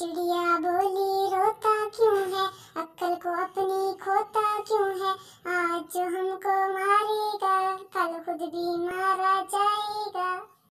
चिड़िया बोली रोता क्यों है अक्कल को अपनी खोता क्यों है आज जो हमको मारेगा कल खुद भी मारा